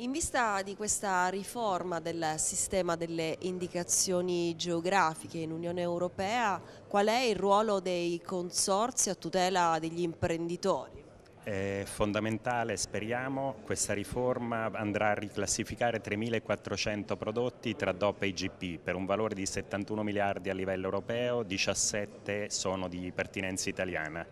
In vista di questa riforma del sistema delle indicazioni geografiche in Unione Europea, qual è il ruolo dei consorzi a tutela degli imprenditori? È fondamentale, speriamo, questa riforma andrà a riclassificare 3.400 prodotti tra DOP e IGP per un valore di 71 miliardi a livello europeo, 17 sono di pertinenza italiana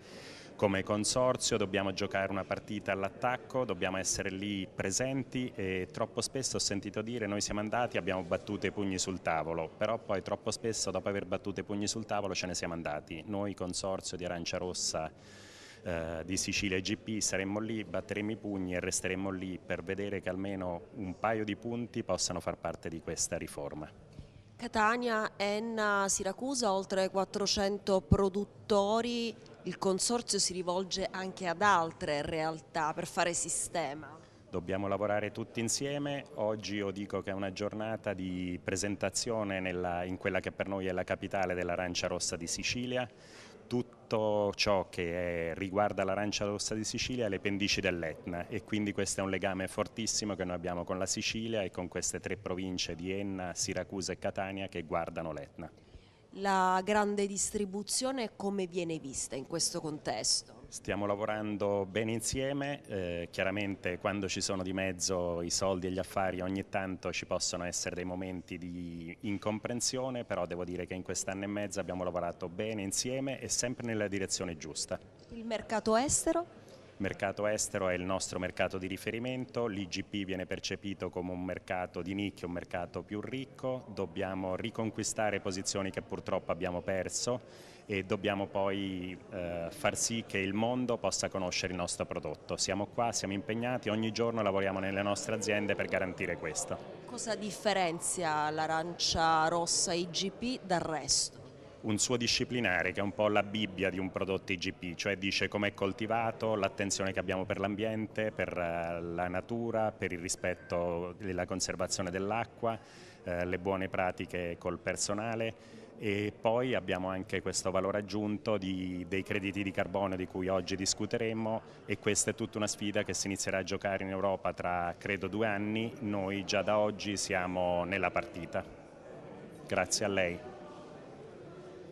come consorzio, dobbiamo giocare una partita all'attacco, dobbiamo essere lì presenti e troppo spesso ho sentito dire noi siamo andati, abbiamo battuto i pugni sul tavolo, però poi troppo spesso dopo aver battuto i pugni sul tavolo ce ne siamo andati. Noi consorzio di Arancia Rossa eh, di Sicilia e GP saremmo lì, batteremo i pugni e resteremo lì per vedere che almeno un paio di punti possano far parte di questa riforma. Catania, Enna, Siracusa, oltre 400 produttori il Consorzio si rivolge anche ad altre realtà per fare sistema? dobbiamo lavorare tutti insieme. Oggi io dico che è una giornata di presentazione nella, in quella che per noi è la capitale dell'arancia rossa di Sicilia. Tutto ciò che è, riguarda l'arancia rossa di Sicilia è le pendici dell'Etna e quindi questo è un legame fortissimo che noi abbiamo con la Sicilia e con queste tre province di Enna, Siracusa e Catania che guardano l'Etna la grande distribuzione come viene vista in questo contesto? Stiamo lavorando bene insieme, eh, chiaramente quando ci sono di mezzo i soldi e gli affari ogni tanto ci possono essere dei momenti di incomprensione, però devo dire che in quest'anno e mezzo abbiamo lavorato bene insieme e sempre nella direzione giusta. Il mercato estero? mercato estero è il nostro mercato di riferimento, l'IGP viene percepito come un mercato di nicchia, un mercato più ricco, dobbiamo riconquistare posizioni che purtroppo abbiamo perso e dobbiamo poi eh, far sì che il mondo possa conoscere il nostro prodotto. Siamo qua, siamo impegnati, ogni giorno lavoriamo nelle nostre aziende per garantire questo. Cosa differenzia l'arancia rossa IGP dal resto? un suo disciplinare che è un po' la Bibbia di un prodotto IGP, cioè dice come è coltivato, l'attenzione che abbiamo per l'ambiente, per eh, la natura, per il rispetto della conservazione dell'acqua, eh, le buone pratiche col personale e poi abbiamo anche questo valore aggiunto di, dei crediti di carbonio di cui oggi discuteremo e questa è tutta una sfida che si inizierà a giocare in Europa tra credo due anni, noi già da oggi siamo nella partita. Grazie a lei.